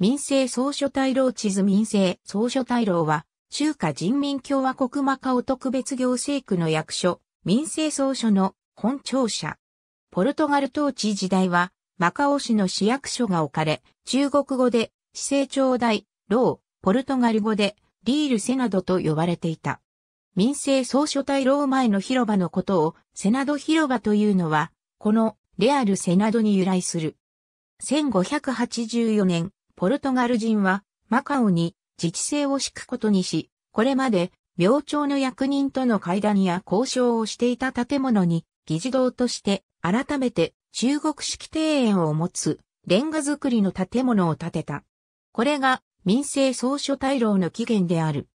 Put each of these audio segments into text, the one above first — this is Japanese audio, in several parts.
民政総書大老地図民政総書大老は、中華人民共和国マカオ特別行政区の役所、民政総書の本庁舎。ポルトガル統治時代は、マカオ市の市役所が置かれ、中国語で、市政庁大、老、ポルトガル語で、リールセナドと呼ばれていた。民政総書大老前の広場のことを、セナド広場というのは、この、レアルセナドに由来する。1584年、ポルトガル人はマカオに自治性を敷くことにし、これまで明朝の役人との会談や交渉をしていた建物に議事堂として改めて中国式庭園を持つレンガ造りの建物を建てた。これが民政総書大老の起源である。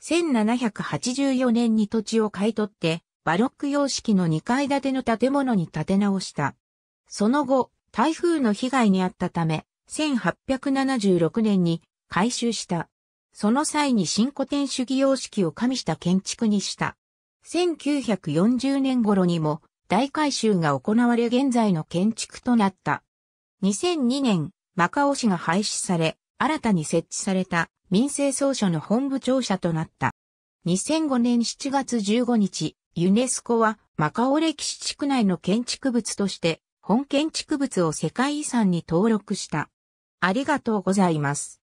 1784年に土地を買い取って、バロック様式の2階建ての建物に建て直した。その後、台風の被害に遭ったため、1876年に改修した。その際に新古典主義様式を加味した建築にした。1940年頃にも大改修が行われ現在の建築となった。2002年、マカオ市が廃止され、新たに設置された民政総署の本部庁舎となった。2005年7月15日、ユネスコはマカオ歴史地区内の建築物として本建築物を世界遺産に登録した。ありがとうございます。